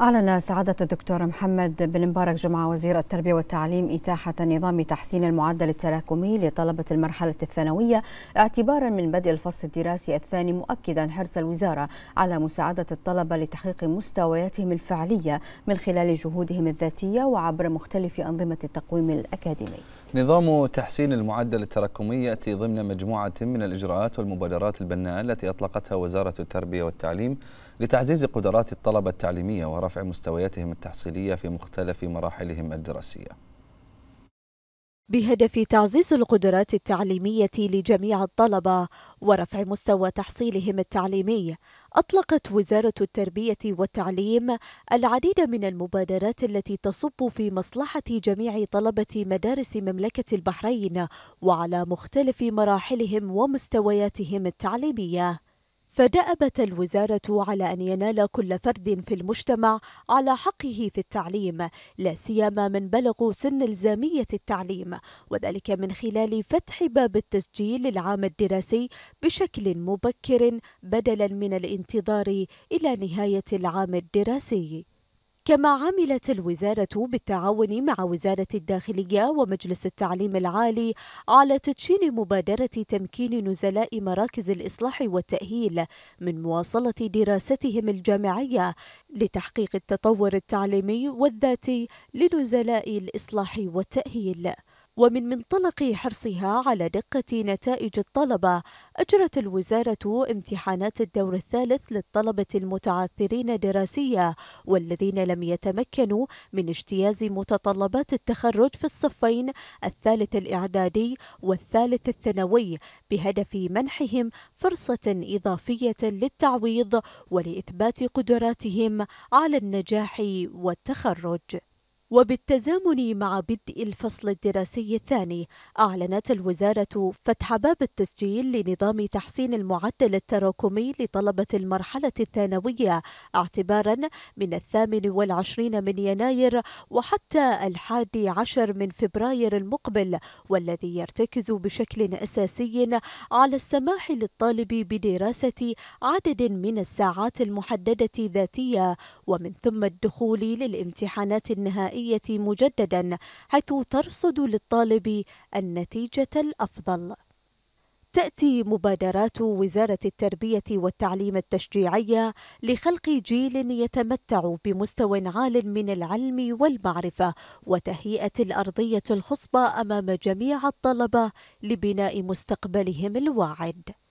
أعلن سعادة الدكتور محمد بن مبارك جمعة وزير التربية والتعليم إتاحة نظام تحسين المعدل التراكمي لطلبة المرحلة الثانوية اعتبارا من بدء الفصل الدراسي الثاني مؤكدا حرص الوزارة على مساعدة الطلبة لتحقيق مستوياتهم الفعلية من خلال جهودهم الذاتية وعبر مختلف أنظمة التقويم الأكاديمي. نظام تحسين المعدل التراكمي يأتي ضمن مجموعة من الإجراءات والمبادرات البناءة التي أطلقتها وزارة التربية والتعليم لتعزيز قدرات الطلبة التعليمية ورفع مستوياتهم التحصيلية في مختلف مراحلهم الدراسية بهدف تعزيز القدرات التعليمية لجميع الطلبة ورفع مستوى تحصيلهم التعليمي، أطلقت وزارة التربية والتعليم العديد من المبادرات التي تصب في مصلحة جميع طلبة مدارس مملكة البحرين وعلى مختلف مراحلهم ومستوياتهم التعليمية. فدأبت الوزارة على أن ينال كل فرد في المجتمع على حقه في التعليم لا سيما من بلغوا سن إلزامية التعليم وذلك من خلال فتح باب التسجيل للعام الدراسي بشكل مبكر بدلا من الانتظار إلى نهاية العام الدراسي كما عملت الوزارة بالتعاون مع وزارة الداخلية ومجلس التعليم العالي على تدشين مبادرة تمكين نزلاء مراكز الإصلاح والتأهيل من مواصلة دراستهم الجامعية لتحقيق التطور التعليمي والذاتي لنزلاء الإصلاح والتأهيل ومن منطلق حرصها على دقة نتائج الطلبة أجرت الوزارة امتحانات الدور الثالث للطلبة المتعثرين دراسية والذين لم يتمكنوا من اجتياز متطلبات التخرج في الصفين الثالث الإعدادي والثالث الثانوي بهدف منحهم فرصة إضافية للتعويض ولإثبات قدراتهم على النجاح والتخرج وبالتزامن مع بدء الفصل الدراسي الثاني أعلنت الوزارة فتح باب التسجيل لنظام تحسين المعدل التراكمي لطلبة المرحلة الثانوية اعتبارا من الثامن والعشرين من يناير وحتى الحادي عشر من فبراير المقبل والذي يرتكز بشكل أساسي على السماح للطالب بدراسة عدد من الساعات المحددة ذاتية ومن ثم الدخول للامتحانات النهائية النهائية مجددا حيث ترصد للطالب النتيجة الأفضل تأتي مبادرات وزارة التربية والتعليم التشجيعية لخلق جيل يتمتع بمستوى عال من العلم والمعرفة وتهيئة الأرضية الخصبة أمام جميع الطلبة لبناء مستقبلهم الواعد